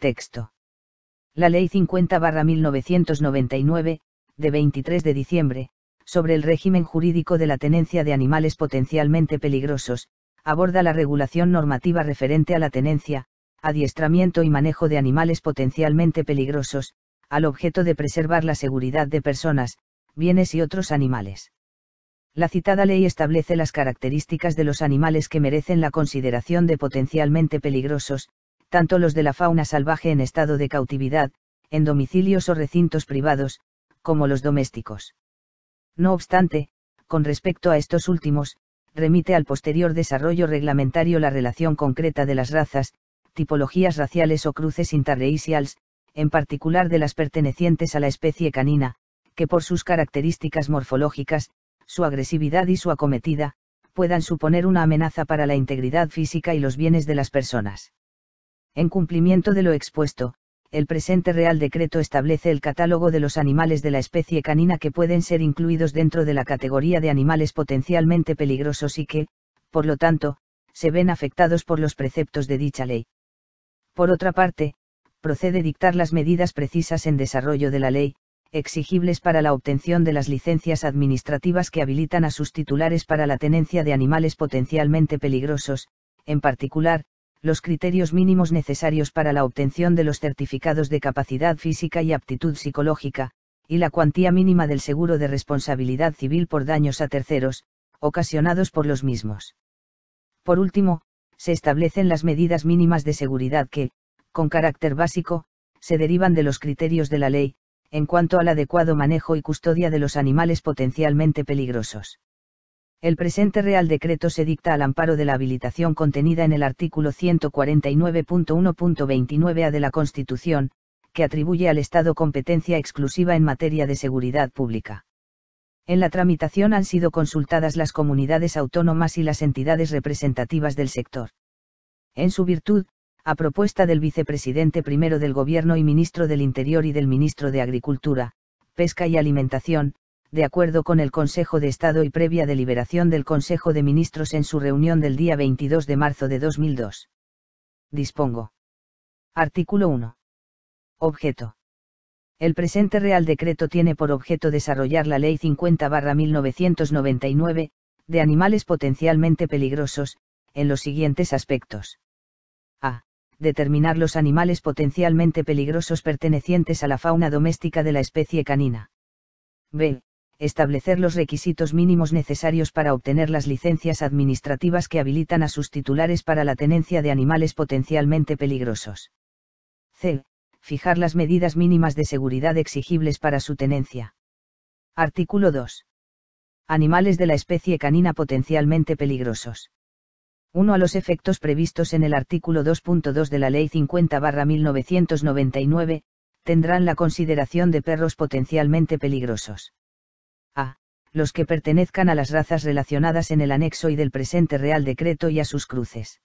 Texto. La Ley 50-1999, de 23 de diciembre, sobre el régimen jurídico de la tenencia de animales potencialmente peligrosos, aborda la regulación normativa referente a la tenencia, adiestramiento y manejo de animales potencialmente peligrosos, al objeto de preservar la seguridad de personas, bienes y otros animales. La citada ley establece las características de los animales que merecen la consideración de potencialmente peligrosos, tanto los de la fauna salvaje en estado de cautividad, en domicilios o recintos privados, como los domésticos. No obstante, con respecto a estos últimos, remite al posterior desarrollo reglamentario la relación concreta de las razas, tipologías raciales o cruces interraciales, en particular de las pertenecientes a la especie canina, que por sus características morfológicas, su agresividad y su acometida, puedan suponer una amenaza para la integridad física y los bienes de las personas. En cumplimiento de lo expuesto, el presente Real Decreto establece el catálogo de los animales de la especie canina que pueden ser incluidos dentro de la categoría de animales potencialmente peligrosos y que, por lo tanto, se ven afectados por los preceptos de dicha ley. Por otra parte, procede dictar las medidas precisas en desarrollo de la ley, exigibles para la obtención de las licencias administrativas que habilitan a sus titulares para la tenencia de animales potencialmente peligrosos, en particular, los criterios mínimos necesarios para la obtención de los certificados de capacidad física y aptitud psicológica, y la cuantía mínima del seguro de responsabilidad civil por daños a terceros, ocasionados por los mismos. Por último, se establecen las medidas mínimas de seguridad que, con carácter básico, se derivan de los criterios de la ley, en cuanto al adecuado manejo y custodia de los animales potencialmente peligrosos. El presente Real Decreto se dicta al amparo de la habilitación contenida en el artículo 149.1.29a de la Constitución, que atribuye al Estado competencia exclusiva en materia de seguridad pública. En la tramitación han sido consultadas las comunidades autónomas y las entidades representativas del sector. En su virtud, a propuesta del vicepresidente primero del Gobierno y ministro del Interior y del ministro de Agricultura, Pesca y Alimentación, de acuerdo con el Consejo de Estado y previa deliberación del Consejo de Ministros en su reunión del día 22 de marzo de 2002. Dispongo. Artículo 1. Objeto. El presente Real Decreto tiene por objeto desarrollar la Ley 50-1999, de animales potencialmente peligrosos, en los siguientes aspectos. A. Determinar los animales potencialmente peligrosos pertenecientes a la fauna doméstica de la especie canina. B establecer los requisitos mínimos necesarios para obtener las licencias administrativas que habilitan a sus titulares para la tenencia de animales potencialmente peligrosos. C. Fijar las medidas mínimas de seguridad exigibles para su tenencia. Artículo 2. Animales de la especie canina potencialmente peligrosos. Uno A los efectos previstos en el artículo 2.2 de la Ley 50-1999, tendrán la consideración de perros potencialmente peligrosos los que pertenezcan a las razas relacionadas en el anexo y del presente Real Decreto y a sus cruces.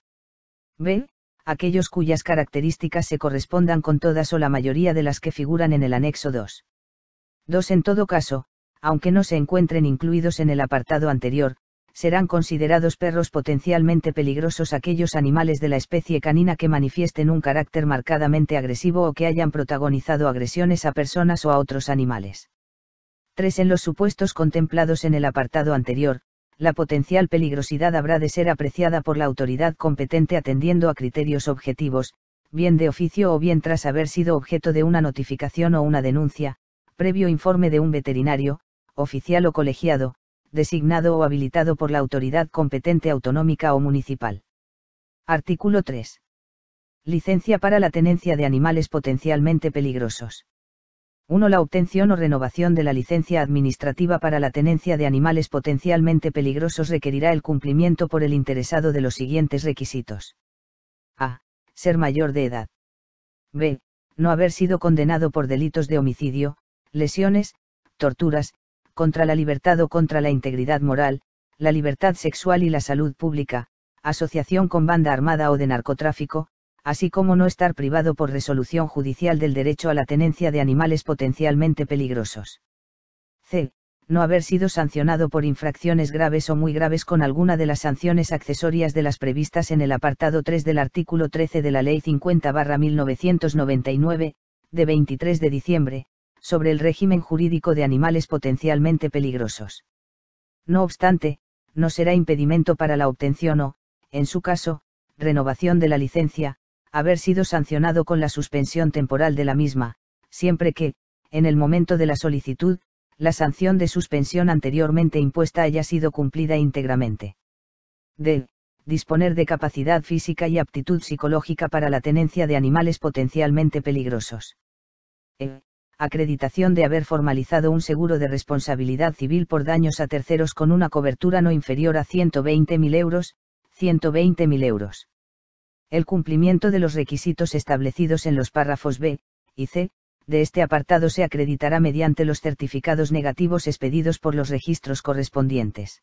B. Aquellos cuyas características se correspondan con todas o la mayoría de las que figuran en el anexo 2. 2. En todo caso, aunque no se encuentren incluidos en el apartado anterior, serán considerados perros potencialmente peligrosos aquellos animales de la especie canina que manifiesten un carácter marcadamente agresivo o que hayan protagonizado agresiones a personas o a otros animales. 3. En los supuestos contemplados en el apartado anterior, la potencial peligrosidad habrá de ser apreciada por la autoridad competente atendiendo a criterios objetivos, bien de oficio o bien tras haber sido objeto de una notificación o una denuncia, previo informe de un veterinario, oficial o colegiado, designado o habilitado por la autoridad competente autonómica o municipal. Artículo 3. Licencia para la tenencia de animales potencialmente peligrosos. 1. La obtención o renovación de la licencia administrativa para la tenencia de animales potencialmente peligrosos requerirá el cumplimiento por el interesado de los siguientes requisitos. A. Ser mayor de edad. B. No haber sido condenado por delitos de homicidio, lesiones, torturas, contra la libertad o contra la integridad moral, la libertad sexual y la salud pública, asociación con banda armada o de narcotráfico, así como no estar privado por resolución judicial del derecho a la tenencia de animales potencialmente peligrosos. C. No haber sido sancionado por infracciones graves o muy graves con alguna de las sanciones accesorias de las previstas en el apartado 3 del artículo 13 de la Ley 50-1999, de 23 de diciembre, sobre el régimen jurídico de animales potencialmente peligrosos. No obstante, no será impedimento para la obtención o, en su caso, renovación de la licencia, haber sido sancionado con la suspensión temporal de la misma, siempre que, en el momento de la solicitud, la sanción de suspensión anteriormente impuesta haya sido cumplida íntegramente. D. Disponer de capacidad física y aptitud psicológica para la tenencia de animales potencialmente peligrosos. E. Acreditación de haber formalizado un seguro de responsabilidad civil por daños a terceros con una cobertura no inferior a 120.000 euros, 120.000 euros el cumplimiento de los requisitos establecidos en los párrafos B y C de este apartado se acreditará mediante los certificados negativos expedidos por los registros correspondientes.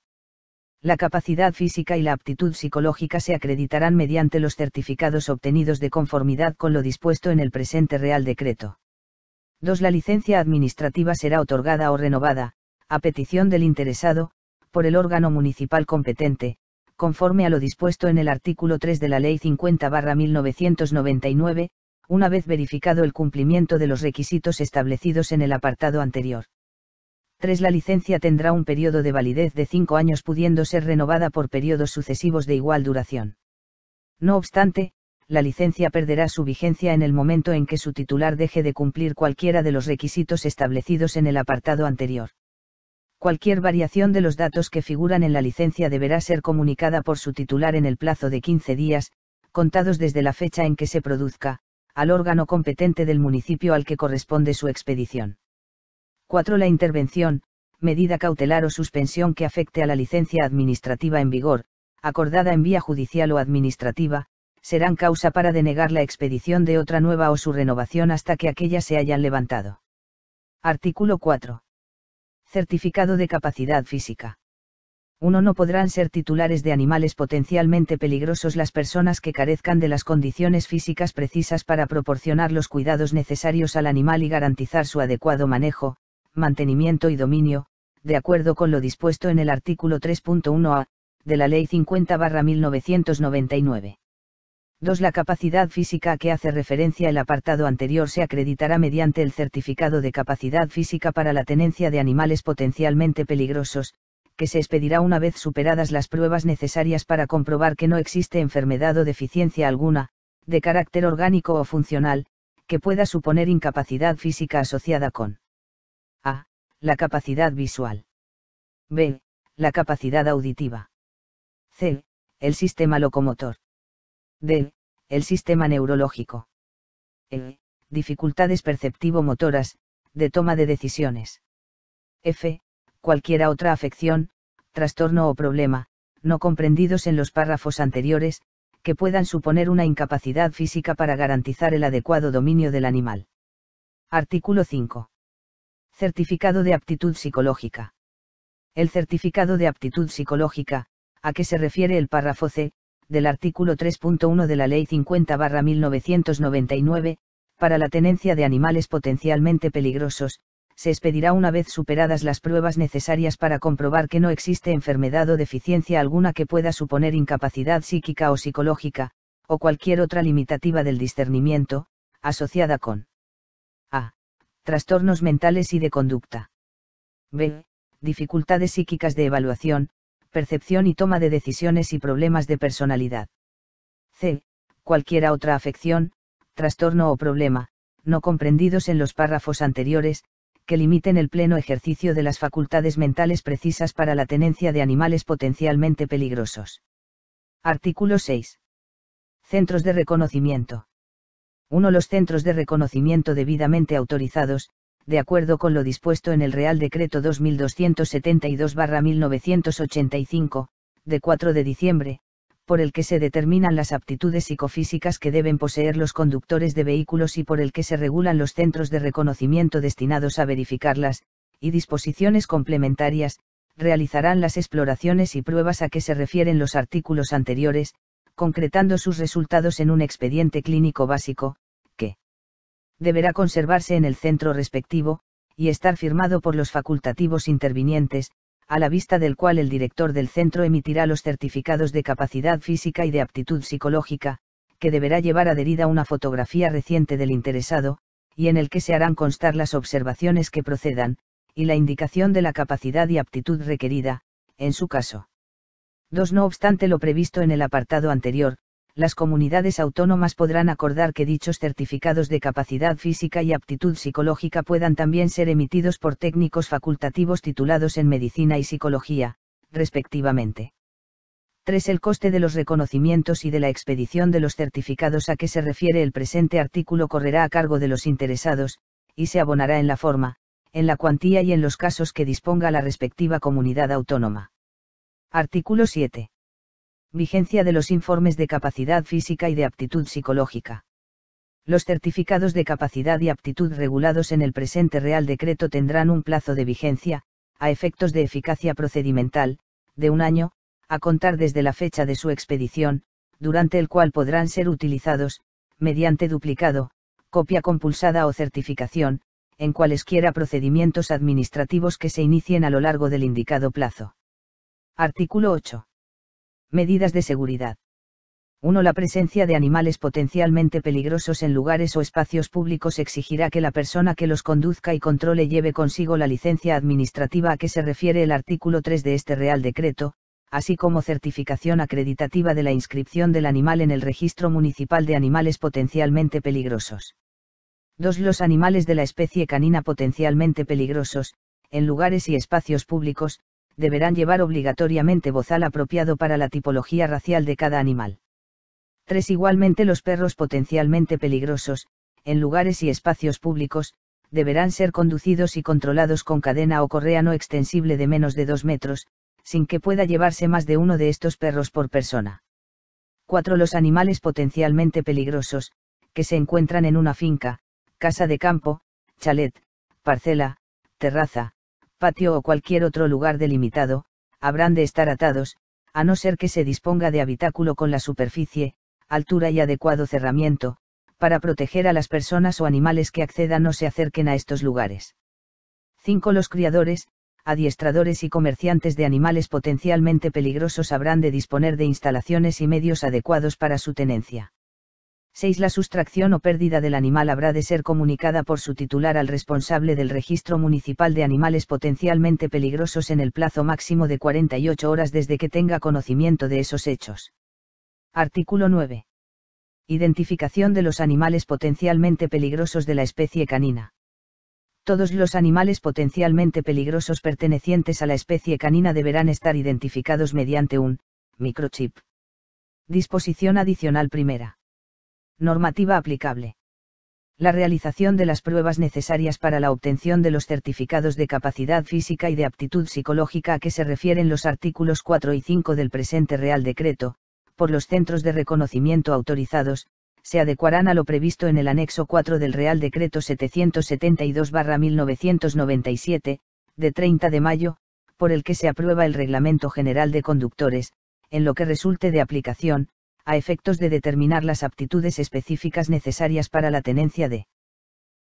La capacidad física y la aptitud psicológica se acreditarán mediante los certificados obtenidos de conformidad con lo dispuesto en el presente Real Decreto. 2. La licencia administrativa será otorgada o renovada, a petición del interesado, por el órgano municipal competente, conforme a lo dispuesto en el artículo 3 de la Ley 50-1999, una vez verificado el cumplimiento de los requisitos establecidos en el apartado anterior. 3. La licencia tendrá un periodo de validez de 5 años pudiendo ser renovada por periodos sucesivos de igual duración. No obstante, la licencia perderá su vigencia en el momento en que su titular deje de cumplir cualquiera de los requisitos establecidos en el apartado anterior cualquier variación de los datos que figuran en la licencia deberá ser comunicada por su titular en el plazo de 15 días, contados desde la fecha en que se produzca, al órgano competente del municipio al que corresponde su expedición. 4. La intervención, medida cautelar o suspensión que afecte a la licencia administrativa en vigor, acordada en vía judicial o administrativa, serán causa para denegar la expedición de otra nueva o su renovación hasta que aquella se hayan levantado. Artículo 4 certificado de capacidad física. 1. No podrán ser titulares de animales potencialmente peligrosos las personas que carezcan de las condiciones físicas precisas para proporcionar los cuidados necesarios al animal y garantizar su adecuado manejo, mantenimiento y dominio, de acuerdo con lo dispuesto en el artículo 3.1a, de la Ley 50-1999. 2. La capacidad física a que hace referencia el apartado anterior se acreditará mediante el certificado de capacidad física para la tenencia de animales potencialmente peligrosos, que se expedirá una vez superadas las pruebas necesarias para comprobar que no existe enfermedad o deficiencia alguna, de carácter orgánico o funcional, que pueda suponer incapacidad física asociada con a. La capacidad visual. b. La capacidad auditiva. c. El sistema locomotor. D. El sistema neurológico. E. Dificultades perceptivo-motoras, de toma de decisiones. F. Cualquiera otra afección, trastorno o problema, no comprendidos en los párrafos anteriores, que puedan suponer una incapacidad física para garantizar el adecuado dominio del animal. Artículo 5. Certificado de aptitud psicológica. El certificado de aptitud psicológica, a que se refiere el párrafo C, del artículo 3.1 de la Ley 50-1999, para la tenencia de animales potencialmente peligrosos, se expedirá una vez superadas las pruebas necesarias para comprobar que no existe enfermedad o deficiencia alguna que pueda suponer incapacidad psíquica o psicológica, o cualquier otra limitativa del discernimiento, asociada con a. Trastornos mentales y de conducta. b. Dificultades psíquicas de evaluación, percepción y toma de decisiones y problemas de personalidad. C. Cualquiera otra afección, trastorno o problema, no comprendidos en los párrafos anteriores, que limiten el pleno ejercicio de las facultades mentales precisas para la tenencia de animales potencialmente peligrosos. Artículo 6. Centros de reconocimiento. 1. Los centros de reconocimiento debidamente autorizados, de acuerdo con lo dispuesto en el Real Decreto 2272-1985, de 4 de diciembre, por el que se determinan las aptitudes psicofísicas que deben poseer los conductores de vehículos y por el que se regulan los centros de reconocimiento destinados a verificarlas, y disposiciones complementarias, realizarán las exploraciones y pruebas a que se refieren los artículos anteriores, concretando sus resultados en un expediente clínico básico, deberá conservarse en el centro respectivo, y estar firmado por los facultativos intervinientes, a la vista del cual el director del centro emitirá los certificados de capacidad física y de aptitud psicológica, que deberá llevar adherida una fotografía reciente del interesado, y en el que se harán constar las observaciones que procedan, y la indicación de la capacidad y aptitud requerida, en su caso. 2. No obstante lo previsto en el apartado anterior, las comunidades autónomas podrán acordar que dichos certificados de capacidad física y aptitud psicológica puedan también ser emitidos por técnicos facultativos titulados en medicina y psicología, respectivamente. 3. El coste de los reconocimientos y de la expedición de los certificados a que se refiere el presente artículo correrá a cargo de los interesados, y se abonará en la forma, en la cuantía y en los casos que disponga la respectiva comunidad autónoma. Artículo 7 vigencia de los informes de capacidad física y de aptitud psicológica. Los certificados de capacidad y aptitud regulados en el presente Real Decreto tendrán un plazo de vigencia, a efectos de eficacia procedimental, de un año, a contar desde la fecha de su expedición, durante el cual podrán ser utilizados, mediante duplicado, copia compulsada o certificación, en cualesquiera procedimientos administrativos que se inicien a lo largo del indicado plazo. Artículo 8. Medidas de seguridad. 1. La presencia de animales potencialmente peligrosos en lugares o espacios públicos exigirá que la persona que los conduzca y controle lleve consigo la licencia administrativa a que se refiere el artículo 3 de este Real Decreto, así como certificación acreditativa de la inscripción del animal en el Registro Municipal de Animales Potencialmente Peligrosos. 2. Los animales de la especie canina potencialmente peligrosos, en lugares y espacios públicos, deberán llevar obligatoriamente bozal apropiado para la tipología racial de cada animal. 3. Igualmente los perros potencialmente peligrosos, en lugares y espacios públicos, deberán ser conducidos y controlados con cadena o correa no extensible de menos de 2 metros, sin que pueda llevarse más de uno de estos perros por persona. 4. Los animales potencialmente peligrosos, que se encuentran en una finca, casa de campo, chalet, parcela, terraza, patio o cualquier otro lugar delimitado, habrán de estar atados, a no ser que se disponga de habitáculo con la superficie, altura y adecuado cerramiento, para proteger a las personas o animales que accedan o se acerquen a estos lugares. 5. Los criadores, adiestradores y comerciantes de animales potencialmente peligrosos habrán de disponer de instalaciones y medios adecuados para su tenencia. 6. La sustracción o pérdida del animal habrá de ser comunicada por su titular al responsable del registro municipal de animales potencialmente peligrosos en el plazo máximo de 48 horas desde que tenga conocimiento de esos hechos. Artículo 9. Identificación de los animales potencialmente peligrosos de la especie canina. Todos los animales potencialmente peligrosos pertenecientes a la especie canina deberán estar identificados mediante un microchip. Disposición adicional primera Normativa aplicable. La realización de las pruebas necesarias para la obtención de los certificados de capacidad física y de aptitud psicológica a que se refieren los artículos 4 y 5 del presente Real Decreto, por los centros de reconocimiento autorizados, se adecuarán a lo previsto en el anexo 4 del Real Decreto 772-1997, de 30 de mayo, por el que se aprueba el Reglamento General de Conductores, en lo que resulte de aplicación, a efectos de determinar las aptitudes específicas necesarias para la tenencia de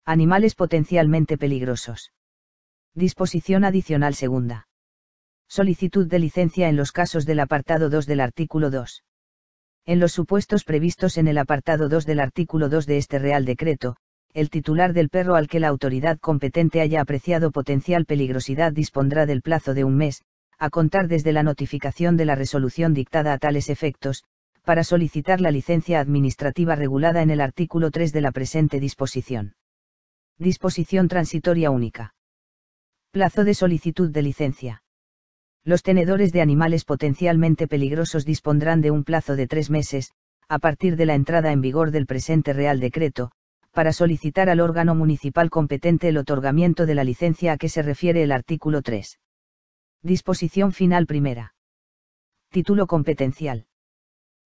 animales potencialmente peligrosos. Disposición adicional segunda. Solicitud de licencia en los casos del apartado 2 del artículo 2. En los supuestos previstos en el apartado 2 del artículo 2 de este Real Decreto, el titular del perro al que la autoridad competente haya apreciado potencial peligrosidad dispondrá del plazo de un mes, a contar desde la notificación de la resolución dictada a tales efectos, para solicitar la licencia administrativa regulada en el artículo 3 de la presente disposición. Disposición transitoria única. Plazo de solicitud de licencia. Los tenedores de animales potencialmente peligrosos dispondrán de un plazo de tres meses, a partir de la entrada en vigor del presente Real Decreto, para solicitar al órgano municipal competente el otorgamiento de la licencia a que se refiere el artículo 3. Disposición final primera. Título competencial.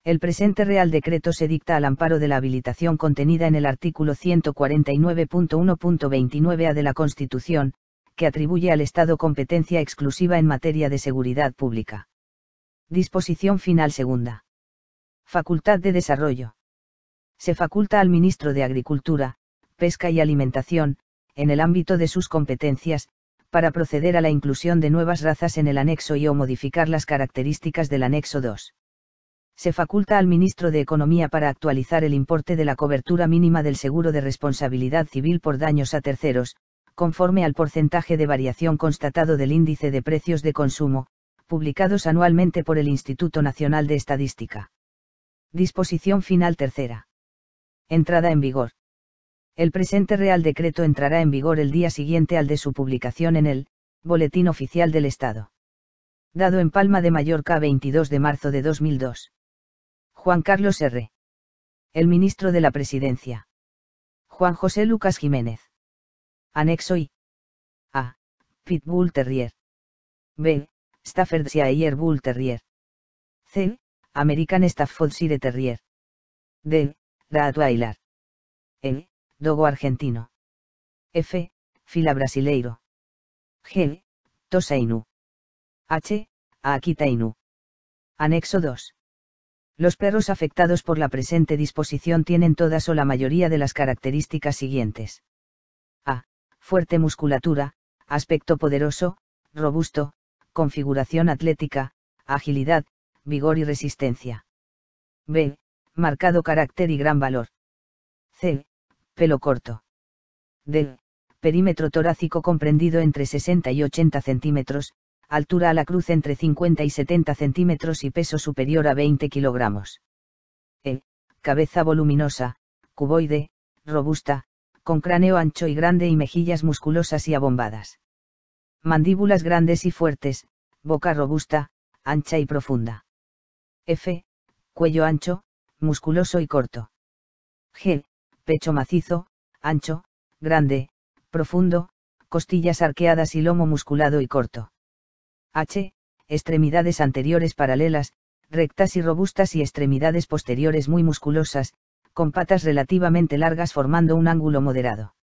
El presente Real Decreto se dicta al amparo de la habilitación contenida en el artículo 149.1.29a de la Constitución, que atribuye al Estado competencia exclusiva en materia de seguridad pública. Disposición final segunda. Facultad de Desarrollo. Se faculta al ministro de Agricultura, Pesca y Alimentación, en el ámbito de sus competencias, para proceder a la inclusión de nuevas razas en el anexo y o modificar las características del anexo 2 se faculta al ministro de Economía para actualizar el importe de la cobertura mínima del seguro de responsabilidad civil por daños a terceros, conforme al porcentaje de variación constatado del índice de precios de consumo, publicados anualmente por el Instituto Nacional de Estadística. Disposición final tercera. Entrada en vigor. El presente Real Decreto entrará en vigor el día siguiente al de su publicación en el Boletín Oficial del Estado. Dado en Palma de Mallorca 22 de marzo de 2002. Juan Carlos R. El ministro de la Presidencia. Juan José Lucas Jiménez. Anexo I. A. Pitbull Terrier. B. Staffordshire Bull Terrier. C. American Staffordshire Terrier. D. Rottweiler. E. Dogo argentino. F. Fila brasileiro. G. Tosa Inu. H. Akita Inu. Anexo 2. Los perros afectados por la presente disposición tienen todas o la mayoría de las características siguientes. A. Fuerte musculatura, aspecto poderoso, robusto, configuración atlética, agilidad, vigor y resistencia. B. Marcado carácter y gran valor. C. Pelo corto. D. Perímetro torácico comprendido entre 60 y 80 centímetros, altura a la cruz entre 50 y 70 centímetros y peso superior a 20 kilogramos. E. Cabeza voluminosa, cuboide, robusta, con cráneo ancho y grande y mejillas musculosas y abombadas. Mandíbulas grandes y fuertes, boca robusta, ancha y profunda. F. Cuello ancho, musculoso y corto. G. Pecho macizo, ancho, grande, profundo, costillas arqueadas y lomo musculado y corto h, extremidades anteriores paralelas, rectas y robustas y extremidades posteriores muy musculosas, con patas relativamente largas formando un ángulo moderado.